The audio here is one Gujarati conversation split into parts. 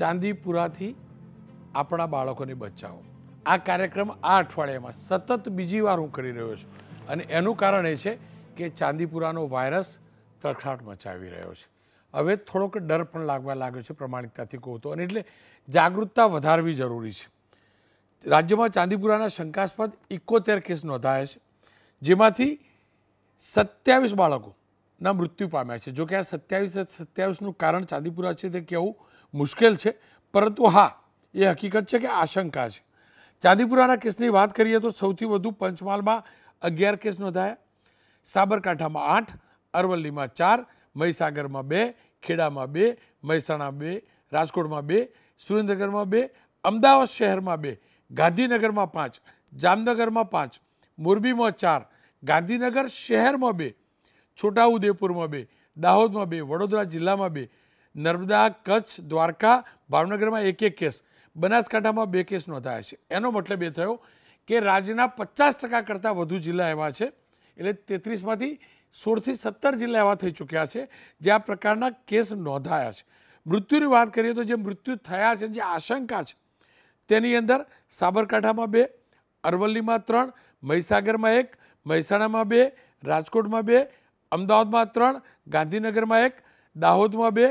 ચાંદીપુરાથી આપણા બાળકોને બચાવો આ કાર્યક્રમ આ અઠવાડિયામાં સતત બીજી વાર હું કરી રહ્યો છું અને એનું કારણ એ છે કે ચાંદીપુરાનો વાયરસ તરખાટ મચાવી રહ્યો છે હવે થોડોક ડર પણ લાગવા લાગ્યો છે પ્રમાણિકતાથી કહું તો અને એટલે જાગૃતતા વધારવી જરૂરી છે રાજ્યમાં ચાંદીપુરાના શંકાસ્પદ ઇકોતેર કેસ નોંધાયા છે જેમાંથી સત્યાવીસ બાળકોના મૃત્યુ પામ્યા છે જોકે આ સત્યાવીસ સત્યાવીસનું કારણ ચાંદીપુરા છે તે કહેવું मुश्किल है परंतु हां यह हकीकत है कि आशंका है जादीपुराना किसनी बात करिए तो સૌથી વધુ पंचमालमा 11 केस नोंदાય સાબરકાંઠામાં 8 અરવલ્લીમાં 4 મહિસાગરમાં 2 ખેડામાં 2 મહિસણા 2 રાજકોટમાં 2 સુરેન્દ્રનગરમાં 2 અમદાવાદ શહેરમાં 2 ગાંધીનગરમાં 5 જામનગરમાં 5 મોરબીમાં 4 ગાંધીનગર શહેરમાં 2 छोटा उदयपुरમાં 2 દાહોદમાં 2 વડોદરા જિલ્લામાં 2 નર્મદા કચ્છ દ્વારકા ભાવનગરમાં એક એક કેસ બનાસકાંઠામાં બે કેસ નોંધાયા છે એનો મતલબ એ થયો કે રાજ્યના પચાસ ટકા કરતાં વધુ જિલ્લા એવા છે એટલે તેત્રીસમાંથી સોળથી સત્તર જિલ્લા એવા થઈ ચૂક્યા છે જે આ પ્રકારના કેસ નોંધાયા છે મૃત્યુની વાત કરીએ તો જે મૃત્યુ થયા છે જે આશંકા છે તેની અંદર સાબરકાંઠામાં બે અરવલ્લીમાં ત્રણ મહીસાગરમાં એક મહેસાણામાં બે રાજકોટમાં બે અમદાવાદમાં ત્રણ ગાંધીનગરમાં એક દાહોદમાં બે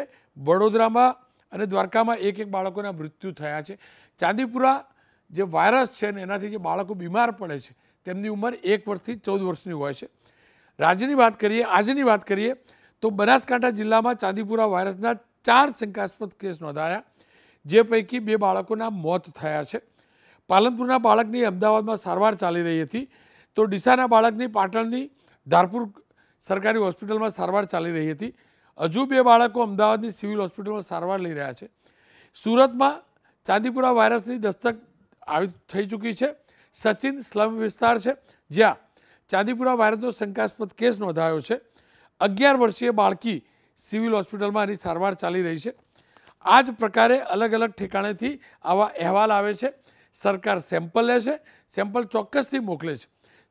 વડોદરામાં અને દ્વારકામાં એક એક બાળકોના મૃત્યુ થયા છે ચાંદીપુરા જે વાયરસ છે ને એનાથી જે બાળકો બીમાર પડે છે તેમની ઉંમર એક વર્ષથી ચૌદ વર્ષની હોય છે રાજ્યની વાત કરીએ આજની વાત કરીએ તો બનાસકાંઠા જિલ્લામાં ચાંદીપુરા વાયરસના ચાર શંકાસ્પદ કેસ નોંધાયા જે પૈકી બે બાળકોના મોત થયા છે પાલનપુરના બાળકની અમદાવાદમાં સારવાર ચાલી રહી હતી તો ડીસાના બાળકની પાટણની ધારપુર સરકારી હોસ્પિટલમાં સારવાર ચાલી રહી હતી હજુ બે બાળકો અમદાવાદની સિવિલ હોસ્પિટલમાં સારવાર લઈ રહ્યા છે સુરતમાં ચાંદીપુરા વાયરસની દસ્તક આવી થઈ ચૂકી છે સચિન સ્લમ વિસ્તાર છે જ્યાં ચાંદીપુરા વાયરસનો શંકાસ્પદ કેસ નોંધાયો છે અગિયાર વર્ષીય બાળકી સિવિલ હોસ્પિટલમાં એની સારવાર ચાલી રહી છે આ જ પ્રકારે અલગ અલગ ઠેકાણેથી આવા અહેવાલ આવે છે સરકાર સેમ્પલ લે છે સેમ્પલ ચોક્કસથી મોકલે છે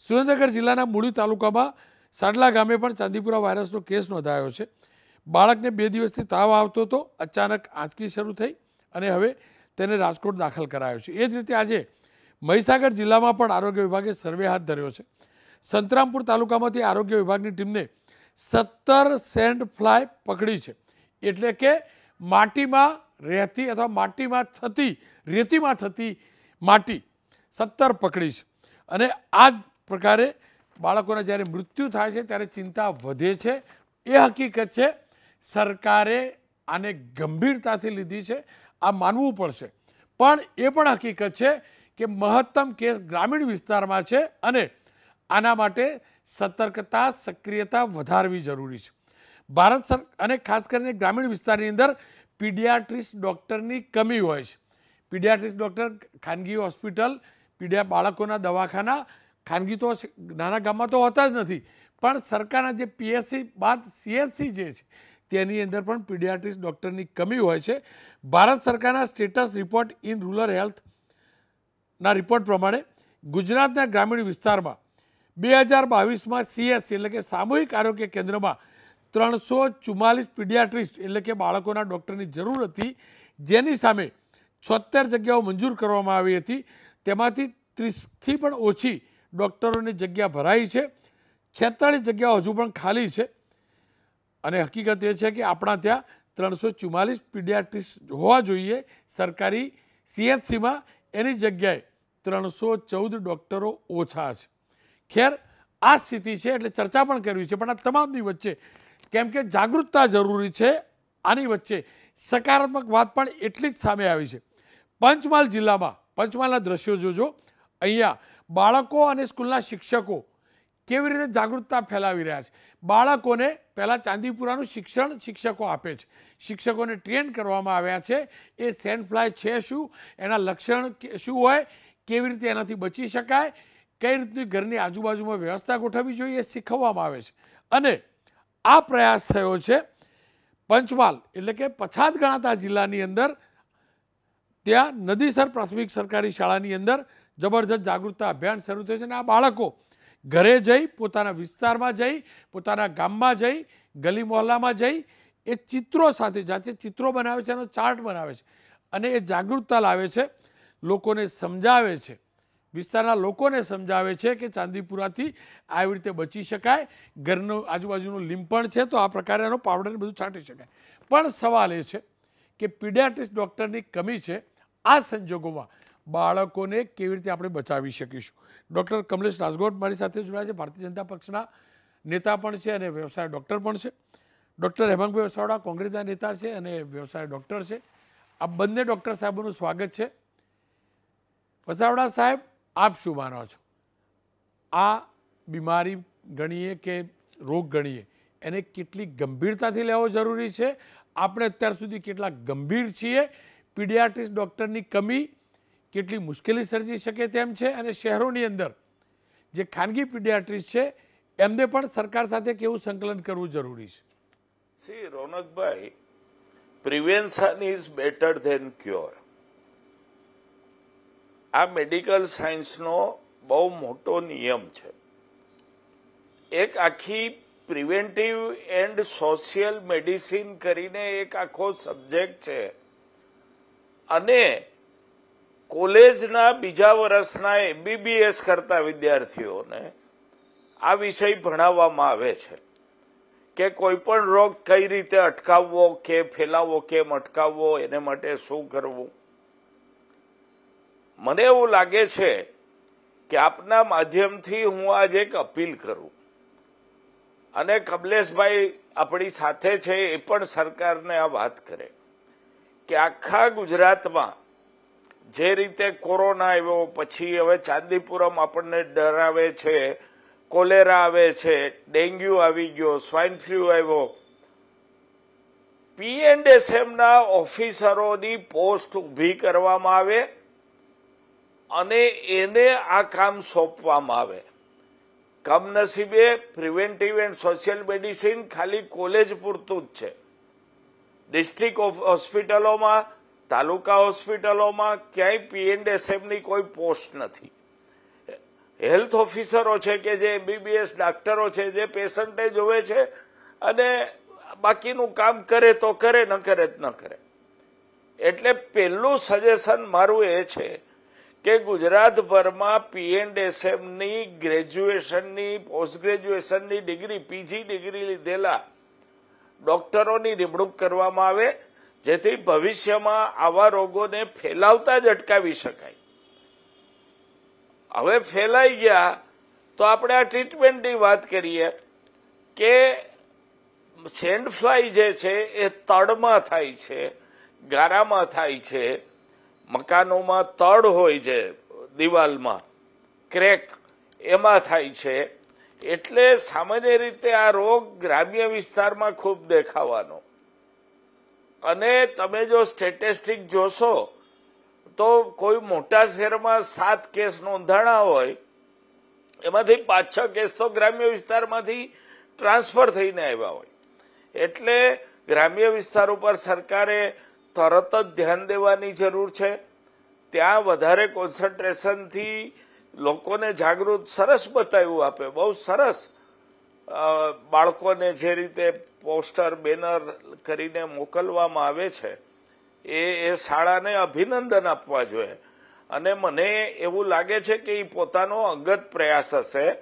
સુરેન્દ્રનગર જિલ્લાના મૂળી તાલુકામાં સાડલા ગામે પણ ચાંદીપુરા વાયરસનો કેસ નોંધાયો છે બાળકને બે દિવસથી તાવ આવતો હતો અચાનક આંચકી શરૂ થઈ અને હવે તેને રાજકોટ દાખલ કરાયો છે એ જ રીતે આજે મહીસાગર જિલ્લામાં પણ આરોગ્ય વિભાગે સર્વે હાથ ધર્યો છે સંતરામપુર તાલુકામાંથી આરોગ્ય વિભાગની ટીમને સત્તર સેન્ડ ફ્લાય પકડી છે એટલે કે માટીમાં રહેતી અથવા માટીમાં થતી રેતીમાં થતી માટી સત્તર પકડી છે અને આ જ પ્રકારે બાળકોના જ્યારે મૃત્યુ થાય છે ત્યારે ચિંતા વધે છે એ હકીકત છે સરકારે આને ગંભીરતાથી લીધી છે આ માનવું પડશે પણ એ પણ હકીકત છે કે મહત્તમ કેસ ગ્રામીણ વિસ્તારમાં છે અને આના માટે સતર્કતા સક્રિયતા વધારવી જરૂરી છે ભારત સર અને ખાસ કરીને ગ્રામીણ વિસ્તારની અંદર પીડિયાટ્રિસ્ટ ડૉક્ટરની કમી હોય છે પીડિયાટ્રિસ્ટ ડૉક્ટર ખાનગી હોસ્પિટલ પીડિયા બાળકોના દવાખાના ખાનગી તો નાના ગામમાં તો હોતા જ નથી પણ સરકારના જે પીએચસી બાદ સીએચસી જે છે તેની અંદર પણ પીડિયાટ્રિસ ડૉક્ટરની કમી હોય છે ભારત સરકારના સ્ટેટસ રિપોર્ટ ઇન રૂરલ હેલ્થના રિપોર્ટ પ્રમાણે ગુજરાતના ગ્રામીણ વિસ્તારમાં બે હજાર બાવીસમાં સીએસ એટલે કે સામૂહિક આરોગ્ય કેન્દ્રમાં ત્રણસો ચુમ્માલીસ પીડિયાટ્રિસ્ટ એટલે કે બાળકોના ડૉક્ટરની જરૂર હતી જેની સામે છોતેર જગ્યાઓ મંજૂર કરવામાં આવી હતી તેમાંથી ત્રીસથી પણ ઓછી ડૉક્ટરોની જગ્યા ભરાઈ છે છેતાળીસ જગ્યાઓ હજુ પણ ખાલી છે અને હકીકત એ છે કે આપણા ત્યાં ત્રણસો ચુમ્માલીસ પીડિયાટ્રીસ હોવા જોઈએ સરકારી સીએચસીમાં એની જગ્યાએ ત્રણસો ચૌદ ડૉક્ટરો ઓછા છે ખેર આ સ્થિતિ છે એટલે ચર્ચા પણ કરવી છે પણ આ તમામની વચ્ચે કેમ કે જાગૃતતા જરૂરી છે આની વચ્ચે સકારાત્મક વાત પણ એટલી જ સામે આવી છે પંચમહાલ જિલ્લામાં પંચમહાલના દ્રશ્યો જોજો અહીંયા બાળકો અને સ્કૂલના શિક્ષકો કેવી રીતે જાગૃતતા ફેલાવી રહ્યા છે બાળકોને પહેલાં ચાંદીપુરાનું શિક્ષણ શિક્ષકો આપે છે શિક્ષકોને ટ્રેન કરવામાં આવ્યા છે એ સેન્ડફ્લાય છે શું એના લક્ષણ શું હોય કેવી રીતે એનાથી બચી શકાય કઈ રીતની ઘરની આજુબાજુમાં વ્યવસ્થા ગોઠવવી જોઈએ એ શીખવવામાં આવે છે અને આ પ્રયાસ થયો છે પંચમહાલ એટલે કે પછાત ગણાતા જિલ્લાની અંદર ત્યાં નદીસર પ્રાથમિક સરકારી શાળાની અંદર જબરજસ્ત જાગૃતતા અભિયાન શરૂ થયું છે અને આ બાળકો ઘરે જઈ પોતાના વિસ્તારમાં જઈ પોતાના ગામમાં જઈ ગલી મોહલ્લામાં જઈ એ ચિત્રો સાથે જાતે ચિત્રો બનાવે છે એનો ચાર્ટ બનાવે છે અને એ જાગૃતતા લાવે છે લોકોને સમજાવે છે વિસ્તારના લોકોને સમજાવે છે કે ચાંદીપુરાથી આવી રીતે બચી શકાય ઘરનું આજુબાજુનું લીંપણ છે તો આ પ્રકારે એનો પાવડરને બધું છાંટી શકાય પણ સવાલ એ છે કે પીડિયાટ્રિસ્ટ ડૉક્ટરની કમી છે આ સંજોગોમાં બાળકોને કેવી રીતે આપણે બચાવી શકીશું ડૉક્ટર કમલેશ રાજગોટ મારી સાથે જોડાયા છે ભારતીય જનતા પક્ષના નેતા પણ છે અને વ્યવસાય ડૉક્ટર પણ છે ડૉક્ટર હેમંતભાઈ વસાવડા કોંગ્રેસના નેતા છે અને વ્યવસાય ડૉક્ટર છે આ બંને ડૉક્ટર સાહેબોનું સ્વાગત છે વસાવડા સાહેબ આપ શું માનો છો આ બીમારી ગણીએ કે રોગ ગણીએ એને કેટલી ગંભીરતાથી લેવો જરૂરી છે આપણે અત્યાર સુધી કેટલા ગંભીર છીએ પીડિયાટ્રિસ ડૉક્ટરની કમી કેટલી મુશ્કેલી સર્જી શકે તેમ છે અને શહેરોની અંદર જે ખાનગી પીડિયાટ્રીસ છે એમને પણ સરકાર સાથે કેવું સંકલન કરવું જરૂરી છે શ્રી રોનકભાઈ prevention is better than cure આ મેડિકલ સાયન્સનો બહુ મોટો નિયમ છે એક આખી પ્રિવેન્ટિવ એન્ડ સોશિયલ મેડિસિન કરીને એક આખો સબ્જેક્ટ છે અને કોલેજના બીજા વર્ષના એમબીબીએસ કરતા વિદ્યાર્થીઓને આ વિષય ભણાવવામાં આવે છે કે કોઈ પણ રોગ કઈ રીતે અટકાવવો કે ફેલાવવો કેમ અટકાવવો એને માટે શું કરવું મને એવું લાગે છે કે આપના માધ્યમથી હું આજે એક અપીલ કરું અને કમલેશભાઈ આપણી સાથે છે એ પણ સરકારને આ વાત કરે કે આખા ગુજરાતમાં જે રીતે કોરોના આવ્યો પછી હવે ચાંદીપુરમ આપણને ડરાવે છે કોલેરા આવે છે ડેન્ગ્યુ આવી ગયો સ્વાઇન ફ્લૂ આવ્યો પી એન્ડ એસએમના ઓફિસરોની પોસ્ટ ઊભી કરવામાં આવે અને એને આ કામ સોંપવામાં આવે કમનસીબે પ્રિવેન્ટિવ એન્ડ સોશિયલ મેડિસિન ખાલી કોલેજ પૂરતું જ છે ડિસ્ટ્રિક્ટ હોસ્પિટલોમાં તાલુકા હોસ્પિટલોમાં ક્યાંય પીએન્ડ એસએમની કોઈ પોસ્ટ નથી હેલ્થ ઓફિસરો છે કે જે એમબીબીએસ ડાક્ટરો છે જે પેશન્ટને જોવે છે અને બાકીનું કામ કરે તો કરે ન કરે ન કરે એટલે પહેલું સજેશન મારું એ છે કે ગુજરાતભરમાં પીએન્ડ ગ્રેજ્યુએશનની પોસ્ટ ગ્રેજ્યુએશનની ડિગ્રી પીજી ડિગ્રી લીધેલા ડોક્ટરોની નિમણૂક કરવામાં આવે જેથી ભવિષ્યમાં આવા રોગોને ફેલાવતા જ અટકાવી શકાય હવે ફેલાઈ ગયા તો આપણે આ ટ્રીટમેન્ટની વાત કરીએ કે સેન્ડ ફ્લાય જે છે એ તળમાં થાય છે ગારામાં થાય છે મકાનોમાં તળ હોય છે દિવાલમાં ક્રેક એમાં થાય છે એટલે સામાન્ય રીતે આ રોગ ગ્રામ્ય વિસ્તારમાં ખૂબ દેખાવાનો અને તમે જો સ્ટેટિસ્ટિક જોશો તો કોઈ મોટા શહેરમાં સાત કેસ નોંધાણા હોય એમાંથી પાંચ છ કેસ તો ગ્રામ્ય વિસ્તારમાંથી ટ્રાન્સફર થઈને આવ્યા હોય એટલે ગ્રામ્ય વિસ્તાર ઉપર સરકારે તરત જ ધ્યાન દેવાની જરૂર છે ત્યાં વધારે કોન્સન્ટ્રેશનથી લોકોને જાગૃત સરસ બતાવ્યું આપે બહુ સરસ બાળકોને જે રીતે પોસ્ટર બેનર કરીને મોકલવામાં આવે છે એ એ શાળાને અભિનંદન આપવા જોઈએ અને મને એવું લાગે છે કે એ પોતાનો અંગત પ્રયાસ હશે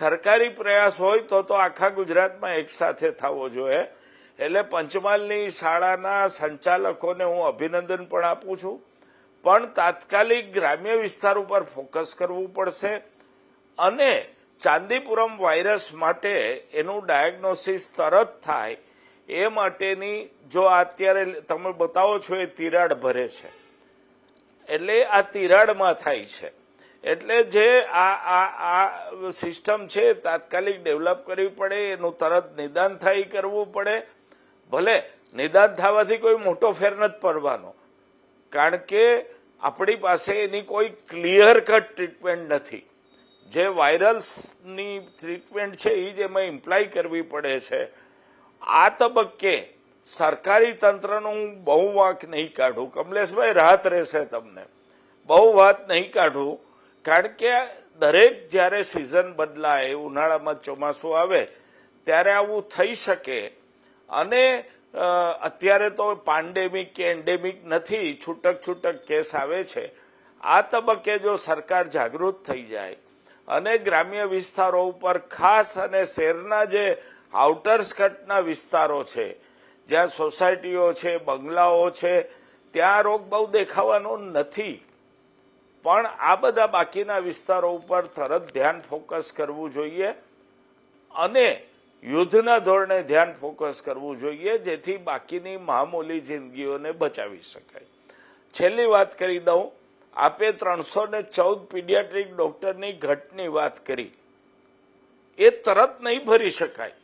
સરકારી પ્રયાસ હોય તો તો આખા ગુજરાતમાં એકસાથે થવો જોઈએ એટલે પંચમહાલની શાળાના સંચાલકોને હું અભિનંદન પણ આપું છું પણ તાત્કાલિક ગ્રામ્ય વિસ્તાર ઉપર ફોકસ કરવું પડશે અને ચાંદીપુરમ વાયરસ માટે એનું ડાયગ્નોસિસ તરત થાય એ માટેની જો અત્યારે તમે બતાવો છો એ તિરાડ ભરે છે એટલે આ તિરાડમાં થાય છે એટલે જે આ આ આ સિસ્ટમ છે તાત્કાલિક ડેવલપ કરવી પડે એનું તરત નિદાન થાય કરવું પડે ભલે નિદાન થવાથી કોઈ મોટો ફેર નથી પડવાનો કારણ કે આપણી પાસે એની કોઈ ક્લિયર કટ ટ્રીટમેન્ટ નથી જે વાયરલ્સની ટ્રીટમેન્ટ છે એ જ એમાં ઇમ્પ્લાય કરવી પડે છે આ તબક્કે સરકારી તંત્રનું હું બહુ વાંક નહીં કાઢું કમલેશભાઈ રાહત રહેશે તમને બહુ વાત નહીં કાઢું કારણ કે દરેક જ્યારે સિઝન બદલાય ઉનાળામાં ચોમાસું આવે ત્યારે આવું થઈ શકે અને અત્યારે તો પાન્ડેમિક કે એન્ડેમિક નથી છૂટક છૂટક કેસ આવે છે આ તબક્કે જો સરકાર જાગૃત થઈ જાય અને ગ્રામ્ય વિસ્તારો ઉપર ખાસ અને શહેરના જે આઉટર્સ કટના વિસ્તારો છે જ્યાં સોસાયટીઓ છે બંગલાઓ છે ત્યાં રોગ બહુ દેખાવાનો નથી પણ આ બધા બાકીના વિસ્તારો ઉપર તરત ધ્યાન ફોકસ કરવું જોઈએ અને યુદ્ધના ધોરણે ધ્યાન ફોકસ કરવું જોઈએ જેથી બાકીની મામૂલી જિંદગીઓને બચાવી શકાય છેલ્લી વાત કરી દઉં આપે ત્રણસો ને ચૌદ પીડિયાટ્રિક ડોક્ટરની ઘટની વાત કરી એ તરત નહીં ભરી શકાય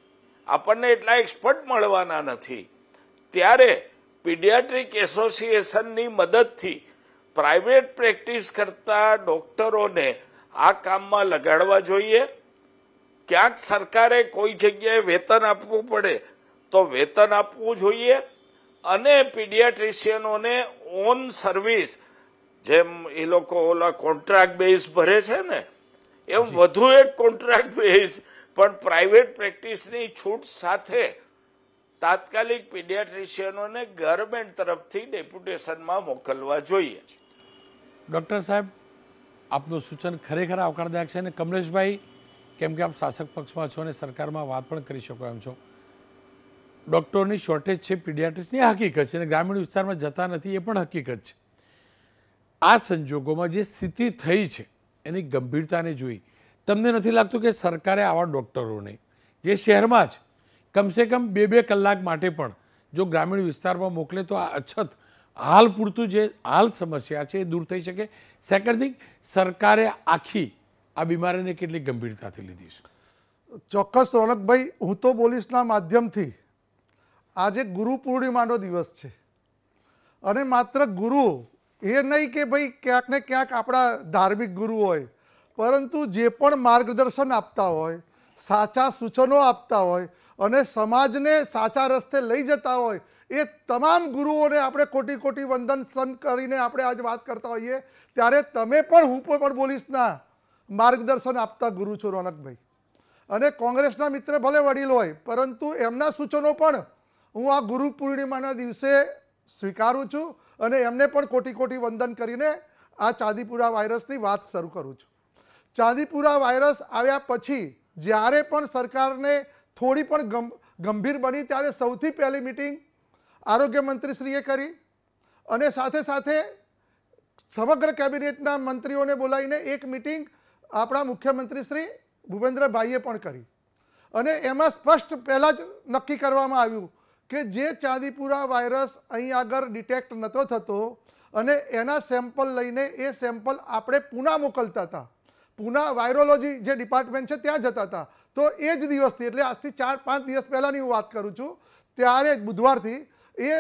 આપણને એટલા એક્સપર્ટ મળવાના નથી ત્યારે પીડિયાટ્રિક એસોસિએશનની મદદથી પ્રાઇવેટ પ્રેક્ટિસ કરતા ડોક્ટરોને આ કામમાં લગાડવા જોઈએ ક્યાંક સરકારે કોઈ જગ્યાએ વેતન આપવું પડે તો વેતન આપવું જોઈએ અને પીડિયાટ્રિશિયનોને ઓન સર્વિસ જેમ એ લોકો ઓલા કોન્ટ્રાક્ટ બેઝ ભરે છે ને એમ વધુ એક કોન્ટ્રાક્ટ બેઝ પણ પ્રાઇવેટ પ્રેક્ટિસની છૂટ સાથે તાત્કાલિક પીડિયાટ્રિશિયનોને ગવર્મેન્ટ તરફથી ડેપ્યુટેશનમાં મોકલવા જોઈએ ડૉક્ટર સાહેબ આપનું સૂચન ખરેખર આવકારદાયક છે અને કમલેશભાઈ કેમ કે આપ શાસક પક્ષમાં છો અને સરકારમાં વાત પણ કરી શકો એમ છો ડૉક્ટરોની શોર્ટેજ છે પીડિયાટ્રિસની હકીકત છે અને ગ્રામીણ વિસ્તારમાં જતા નથી એ પણ હકીકત છે આ સંજોગોમાં જે સ્થિતિ થઈ છે એની ગંભીરતાને જોઈ તમને નથી લાગતું કે સરકારે આવા ડૉક્ટરોને જે શહેરમાં જ કમસે કમ બે બે કલાક માટે પણ જો ગ્રામીણ વિસ્તારમાં મોકલે તો આ અછત હાલ પૂરતું જે હાલ સમસ્યા છે એ દૂર થઈ શકે સેકન્ડ થિંગ સરકારે આખી આ બીમારીને કેટલી ગંભીરતાથી લીધી છે ચોક્કસ રોનકભાઈ હું તો પોલીસના માધ્યમથી આજે ગુરુ પૂર્ણિમાનો દિવસ છે અને માત્ર ગુરુ એ નહીં કે ભાઈ ક્યાંક ને ક્યાંક આપણા ધાર્મિક ગુરુ હોય પરંતુ જે પણ માર્ગદર્શન આપતા હોય સાચા સૂચનો આપતા હોય અને સમાજને સાચા રસ્તે લઈ જતા હોય એ તમામ ગુરુઓને આપણે ખોટી ખોટી વંદન સન કરીને આપણે આજ વાત કરતા હોઈએ ત્યારે તમે પણ હું પણ બોલીશ ના માર્ગદર્શન આપતા ગુરુ છો રોનકભાઈ અને કોંગ્રેસના મિત્ર ભલે વડીલ હોય પરંતુ એમના સૂચનો પણ હું આ ગુરુ પૂર્ણિમાના દિવસે સ્વીકારું છું અને એમને પણ કોટી કોટી વંદન કરીને આ ચાંદીપુરા વાયરસની વાત શરૂ કરું છું ચાંદીપુરા વાયરસ આવ્યા પછી જ્યારે પણ સરકારને થોડી પણ ગંભીર બની ત્યારે સૌથી પહેલી મિટિંગ આરોગ્ય મંત્રીશ્રીએ કરી અને સાથે સાથે સમગ્ર કેબિનેટના મંત્રીઓને બોલાવીને એક મિટિંગ આપણા મુખ્યમંત્રીશ્રી ભૂપેન્દ્રભાઈએ પણ કરી અને એમાં સ્પષ્ટ પહેલાં જ નક્કી કરવામાં આવ્યું કે જે ચાંદીપુરા વાયરસ અહીં આગળ ડિટેક્ટ નહોતો થતો અને એના સેમ્પલ લઈને એ સેમ્પલ આપણે પૂના મોકલતા હતા પૂના વાયરોલોજી જે ડિપાર્ટમેન્ટ છે ત્યાં જતા હતા તો એ જ દિવસથી એટલે આજથી ચાર પાંચ દિવસ પહેલાંની હું વાત કરું છું ત્યારે જ બુધવારથી એ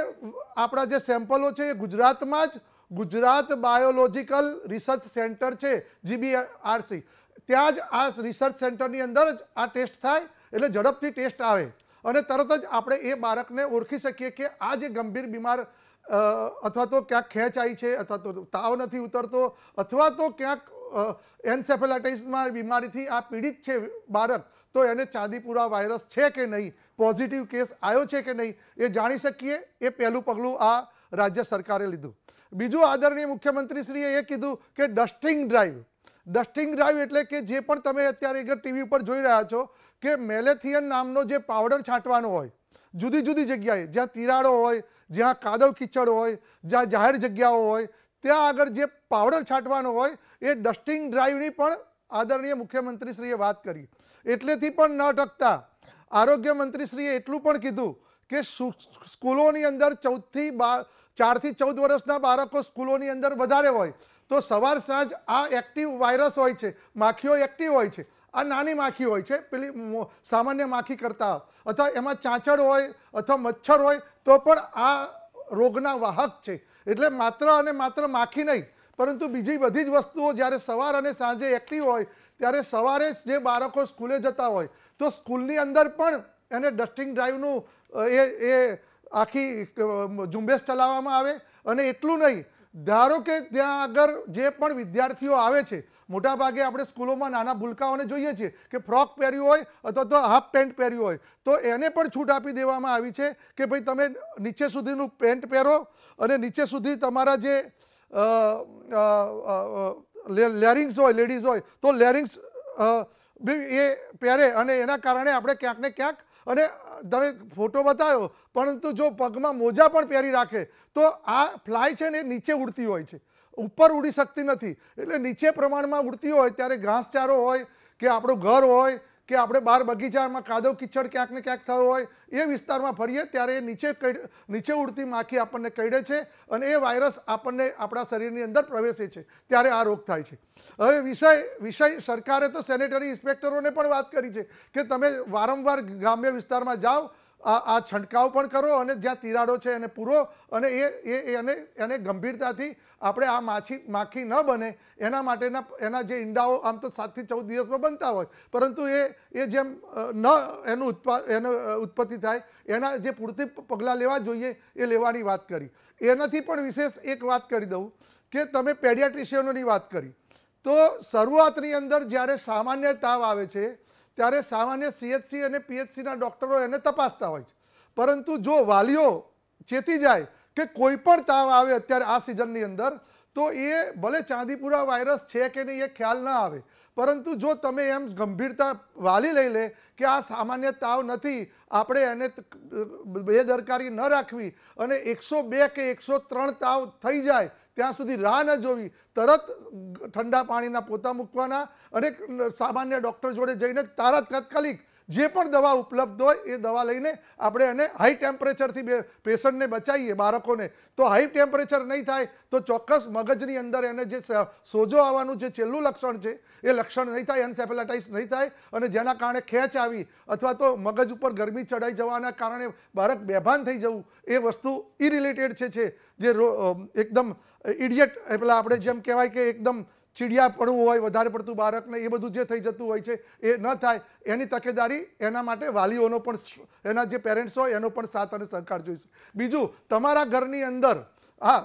આપણા જે સેમ્પલો છે એ ગુજરાતમાં જ ગુજરાત બાયોલોજીકલ રિસર્ચ સેન્ટર છે જીબીઆરસી ત્યાં જ આ રિસર્ચ સેન્ટરની અંદર જ આ ટેસ્ટ થાય એટલે ઝડપથી ટેસ્ટ આવે અને તરત જ આપણે એ બાળકને ઓળખી શકીએ કે આ જે ગંભીર બીમાર અથવા તો ક્યાંક ખેંચ આવી છે અથવા તો તાવ નથી ઉતરતો અથવા તો ક્યાંક એન્સેફેલાઇટિસમાં બીમારીથી આ પીડિત છે બાળક તો એને ચાંદીપુરા વાયરસ છે કે નહીં પોઝિટિવ કેસ આવ્યો છે કે નહીં એ જાણી શકીએ એ પહેલું પગલું આ રાજ્ય સરકારે લીધું બીજું આદરણીય મુખ્યમંત્રીશ્રીએ એ કીધું કે ડસ્ટિંગ ડ્રાઈવ ડસ્ટિંગ ડ્રાઈવ એટલે કે જે પણ તમે અત્યારે એક ટીવી પર જોઈ રહ્યા છો કે મેલેથિયન નામનો જે પાવડર છાંટવાનો હોય જુદી જુદી જગ્યાએ જ્યાં તિરાડો હોય જ્યાં કાદવ કિચડ હોય જ્યાં જાહેર જગ્યાઓ હોય ત્યાં આગળ જે પાવડર છાંટવાનો હોય એ ડસ્ટિંગ ડ્રાઈવની પણ આદરણીય મુખ્યમંત્રીશ્રીએ વાત કરી એટલેથી પણ ન ટકતા આરોગ્ય મંત્રીશ્રીએ એટલું પણ કીધું કે સ્કૂલોની અંદર ચૌદથી બાર ચારથી ચૌદ વર્ષના બાળકો સ્કૂલોની અંદર વધારે હોય તો સવાર સાંજ આ એક્ટિવ વાયરસ હોય છે માખીઓ એક્ટિવ હોય છે આ નાની માખી હોય છે પેલી સામાન્ય માખી કરતાં અથવા એમાં ચાંચડ હોય અથવા મચ્છર હોય તો પણ આ રોગના વાહક છે એટલે માત્ર અને માત્ર માખી નહીં પરંતુ બીજી બધી જ વસ્તુઓ જ્યારે સવાર અને સાંજે એક્ટિવ હોય ત્યારે સવારે જે બાળકો સ્કૂલે જતા હોય તો સ્કૂલની અંદર પણ એને ડસ્ટિંગ ડ્રાઈવનું એ એ આખી ઝુંબેશ ચલાવવામાં આવે અને એટલું નહીં ધારો કે ત્યાં આગળ જે પણ વિદ્યાર્થીઓ આવે છે મોટાભાગે આપણે સ્કૂલોમાં નાના ભૂલકાઓને જોઈએ છીએ કે ફ્રોક પહેર્યું હોય અથવા તો હાફ પેન્ટ પહેર્યું હોય તો એને પણ છૂટ આપી દેવામાં આવી છે કે ભાઈ તમે નીચે સુધીનું પેન્ટ પહેરો અને નીચે સુધી તમારા જે લેરિંગ્સ હોય લેડીઝ હોય તો લેરિંગ્સ બી એ પહેરે અને એના કારણે આપણે ક્યાંક ને ક્યાંક અને તમે ફોટો બતાવ્યો પરંતુ જો પગમાં મોજા પણ પહેરી રાખે તો આ ફ્લાય છે ને એ નીચે ઉડતી હોય છે ઉપર ઉડી શકતી નથી એટલે નીચે પ્રમાણમાં ઉડતી હોય ત્યારે ઘાસચારો હોય કે આપણું ઘર હોય કે આપણે બહાર બગીચામાં કાદવ કિચડ ક્યાંક ને ક્યાંક થયો હોય એ વિસ્તારમાં ફરીએ ત્યારે એ નીચે નીચે ઉડતી માખી આપણને કરડે છે અને એ વાયરસ આપણને આપણા શરીરની અંદર પ્રવેશે છે ત્યારે આ રોગ થાય છે હવે વિષય વિષય સરકારે તો સેનેટરી ઇન્સ્પેક્ટરોને પણ વાત કરી છે કે તમે વારંવાર ગ્રામ્ય વિસ્તારમાં જાઓ આ છંટકાવ પણ કરો અને જ્યાં તિરાડો છે એને પૂરો અને એ એને એને ગંભીરતાથી આપણે આ માછી માખી ન બને એના માટેના એના જે ઈંડાઓ આમ તો સાતથી ચૌદ દિવસમાં બનતા હોય પરંતુ એ એ જેમ ન એનું ઉત્પા એનું ઉત્પત્તિ થાય એના જે પૂરતી પગલાં લેવા જોઈએ એ લેવાની વાત કરી એનાથી પણ વિશેષ એક વાત કરી દઉં કે તમે પેડિયાટ્રિશિયનોની વાત કરી તો શરૂઆતની અંદર જ્યારે સામાન્ય તાવ આવે છે ત્યારે સામાન્ય સીએચસી અને પીએચસીના ડૉક્ટરો એને તપાસતા હોય છે પરંતુ જો વાલીઓ ચેતી જાય કે કોઈ પણ તાવ આવે અત્યારે આ સિઝનની અંદર તો એ ભલે ચાંદીપુરા વાયરસ છે કે નહીં એ ખ્યાલ ના આવે પરંતુ જો તમે એમ ગંભીરતા વાલી લઈ લે કે આ સામાન્ય તાવ નથી આપણે એને બેદરકારી ન રાખવી અને એકસો બે કે એકસો ત્રણ તાવ થઈ જાય ત્યાં સુધી રાહ ન જોવી તરત ઠંડા પાણીના પોતા મૂકવાના અને સામાન્ય ડૉક્ટર જોડે જઈને તારા તાત્કાલિક જે પણ દવા ઉપલબ્ધ હોય એ દવા લઈને આપણે એને હાઈ ટેમ્પરેચરથી પેશન્ટને બચાવીએ બાળકોને તો હાઈ ટેમ્પરેચર નહીં થાય તો ચોક્કસ મગજની અંદર એને જે સોજો આવવાનું જે છેલ્લું લક્ષણ છે એ લક્ષણ નહીં થાય એન્સેફેલાટાઇસ નહીં થાય અને જેના કારણે ખેંચ આવી અથવા તો મગજ ઉપર ગરમી ચડાઈ જવાના કારણે બાળક બેભાન થઈ જવું એ વસ્તુ ઇરિલેટેડ છે જે એકદમ ઇડિયટ પેલા આપણે જેમ કહેવાય કે એકદમ ચીડિયાપણું હોય વધારે પડતું બાળકને એ બધું જે થઈ જતું હોય છે એ ન થાય એની તકેદારી એના માટે વાલીઓનો પણ એના જે પેરેન્ટ્સ હોય એનો પણ સાથ અને સહકાર જોઈશે બીજું તમારા ઘરની અંદર હા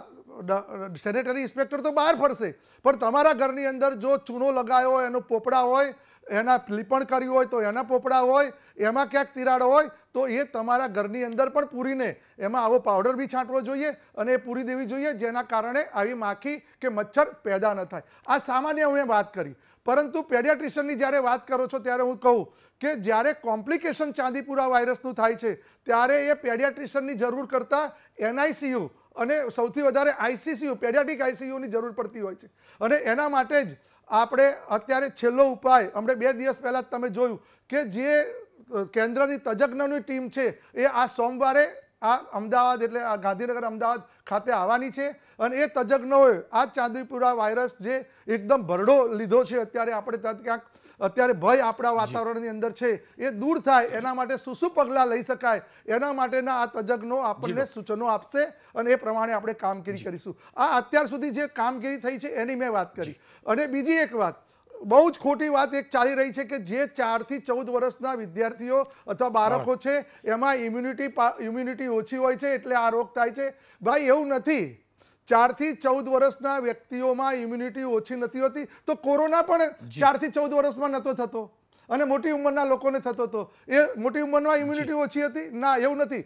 સેનેટરી ઇન્સ્પેક્ટર તો બહાર ફરશે પણ તમારા ઘરની અંદર જો ચૂનો લગાયો એનો પોપડા હોય એના લીપણ કર્યું હોય તો એના પોપડા હોય એમાં ક્યાંક તિરાડ હોય તો એ તમારા ઘરની અંદર પણ પૂરીને એમાં આવો પાવડર બી છાંટવો જોઈએ અને એ પૂરી દેવી જોઈએ જેના કારણે આવી માખી કે મચ્છર પેદા ન થાય આ સામાન્ય અમે વાત કરી પરંતુ પેડિયાટ્રિશિયનની જ્યારે વાત કરો છો ત્યારે હું કહું કે જ્યારે કોમ્પ્લિકેશન ચાંદીપુરા વાયરસનું થાય છે ત્યારે એ પેડિયાટ્રિશિયનની જરૂર કરતાં એનઆઈસીયુ અને સૌથી વધારે આઈસીસીયુ પેડિયાટિક આઈસીયુની જરૂર પડતી હોય છે અને એના માટે જ આપણે અત્યારે છેલ્લો ઉપાય હમણાં બે દિવસ પહેલાં તમે જોયું કે જે કેન્દ્રની તજજ્ઞની ટીમ છે એ આ સોમવારે આ અમદાવાદ એટલે આ ગાંધીનગર અમદાવાદ ખાતે આવવાની છે અને એ તજજ્ઞોએ આ ચાંદીપુરા વાયરસ જે એકદમ ભરડો લીધો છે અત્યારે આપણે ક્યાંક અત્યારે ભય આપણા વાતાવરણની અંદર છે એ દૂર થાય એના માટે શું શું પગલાં લઈ શકાય એના માટેના આ તજજ્ઞો આપણને સૂચનો આપશે અને એ પ્રમાણે આપણે કામગીરી કરીશું આ અત્યાર સુધી જે કામગીરી થઈ છે એની મેં વાત કરી અને બીજી એક વાત બહુ જ ખોટી વાત એક ચાલી રહી છે કે જે ચારથી ચૌદ વર્ષના વિદ્યાર્થીઓ અથવા બાળકો છે એમાં ઇમ્યુનિટી ઇમ્યુનિટી ઓછી હોય છે એટલે આ રોગ થાય છે ભાઈ એવું નથી ચારથી ચૌદ વર્ષના વ્યક્તિઓમાં ઇમ્યુનિટી ઓછી નથી હોતી તો કોરોના પણ ચારથી ચૌદ વર્ષમાં નહોતો થતો અને મોટી ઉંમરના લોકોને થતો હતો એ મોટી ઉંમરમાં ઇમ્યુનિટી ઓછી હતી ના એવું નથી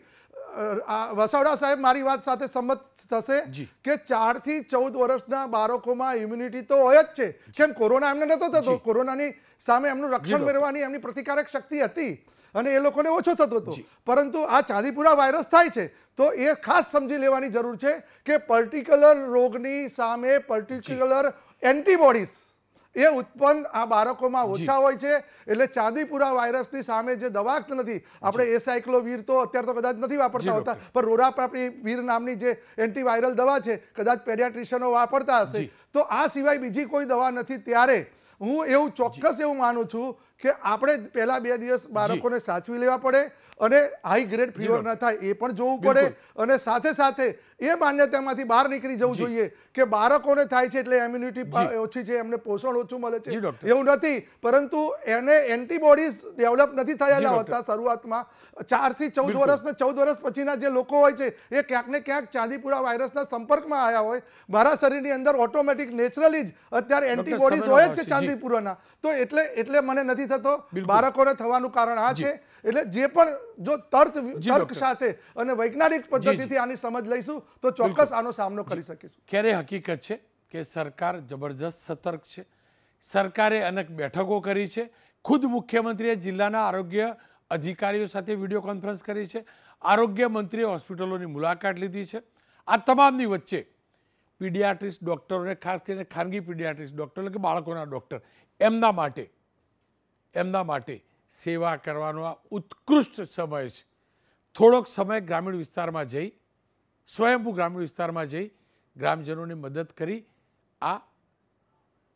વસાવડા સાહેબ મારી વાત સાથે સંમત થશે કે ચાર થી ચૌદ વર્ષના બાળકોમાં ઇમ્યુનિટી તો હોય જ છે જેમ કોરોના એમને નતો થતો કોરોનાની સામે એમનું રક્ષણ મેળવવાની એમની પ્રતિકારક શક્તિ હતી અને એ લોકોને ઓછો થતો હતો પરંતુ આ ચાંદીપુરા વાયરસ થાય છે તો એ ખાસ સમજી લેવાની જરૂર છે કે પર્ટિક્યુલર રોગની સામે પર્ટિક્યુલર એન્ટીબોડીઝ એ ઉત્પન્ન આ બાળકોમાં ઓછા હોય છે એટલે ચાંદીપુરા વાયરસની સામે જે દવા નથી આપણે એસાઇક્લોવીર તો અત્યારે તો કદાચ નથી વાપરતા હોતા પણ રોરાપ્રાપી વીર નામની જે એન્ટીવાયરલ દવા છે કદાચ પેડિયાટ્રિશિયનો વાપરતા હશે તો આ સિવાય બીજી કોઈ દવા નથી ત્યારે હું એવું ચોક્કસ એવું માનું છું કે આપણે પહેલા બે દિવસ બાળકોને સાચવી લેવા પડે અને હાઈ ગ્રેડ ફીવર ના થાય એ પણ જોવું પડે અને સાથે સાથે એ માન્યતામાંથી બહાર નીકળી જવું જોઈએ કે બાળકોને થાય છે એટલે ઇમ્યુનિટી ઓછી છે એમને પોષણ ઓછું મળે છે એવું નથી પરંતુ એને એન્ટીબોડીઝ ડેવલપ નથી થયેલા હોતા શરૂઆતમાં ચાર થી ચૌદ વર્ષ ને ચૌદ વર્ષ પછીના જે લોકો હોય છે એ ક્યાંક ને ક્યાંક ચાંદીપુરા વાયરસના સંપર્કમાં આવ્યા હોય મારા શરીરની અંદર ઓટોમેટિક નેચરલી જ અત્યારે એન્ટીબોડીઝ હોય જ છે ચાંદીપુરાના તો એટલે એટલે મને નથી નથી થતો બાળકોને થવાનું કારણ આ છે એટલે જે પણ જો તર્ક તર્ક સાથે અને વૈજ્ઞાનિક પદ્ધતિથી આની સમજ લઈશું તો ચોક્કસ આનો સામનો કરી શકીશું ક્યારે હકીકત છે કે સરકાર જબરજસ્ત સતર્ક છે સરકારે અનેક બેઠકો કરી છે ખુદ મુખ્યમંત્રીએ જિલ્લાના આરોગ્ય અધિકારીઓ સાથે વિડીયો કોન્ફરન્સ કરી છે આરોગ્ય મંત્રીએ હોસ્પિટલોની મુલાકાત લીધી છે આ તમામની વચ્ચે પીડિયાટ્રિસ્ટ ડૉક્ટરોને ખાસ કરીને ખાનગી પીડિયાટ્રિસ્ટ ડૉક્ટર એટલે કે બાળકોના ડૉક્ટર એમના માટે એમના માટે સેવા કરવાનો આ ઉત્કૃષ્ટ સમય છે થોડોક સમય ગ્રામીણ વિસ્તારમાં જઈ સ્વયંભૂ ગ્રામીણ વિસ્તારમાં જઈ ગ્રામજનોને મદદ કરી આ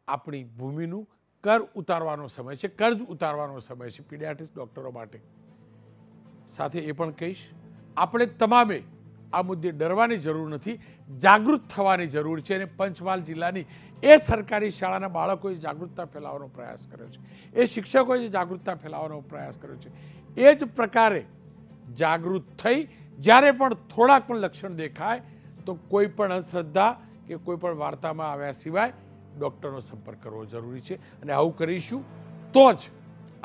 આપણી ભૂમિનું કર ઉતારવાનો સમય છે કર્જ ઉતારવાનો સમય છે પીડિયાટિસ ડૉક્ટરો માટે સાથે એ પણ કહીશ આપણે તમામે આ મુદ્દે ડરવાની જરૂર નથી જાગૃત થવાની જરૂર છે અને પંચમહાલ જિલ્લાની એ સરકારી શાળાના બાળકોએ જાગૃતતા ફેલાવવાનો પ્રયાસ કર્યો છે એ શિક્ષકોએ જાગૃતતા ફેલાવવાનો પ્રયાસ કર્યો છે એ જ પ્રકારે જાગૃત થઈ જ્યારે પણ થોડાક પણ લક્ષણ દેખાય તો કોઈ પણ અંધશ્રદ્ધા કે કોઈ પણ વાર્તામાં આવ્યા સિવાય ડૉક્ટરનો સંપર્ક કરવો જરૂરી છે અને આવું કરીશું તો જ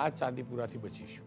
આ ચાંદીપુરાથી બચીશું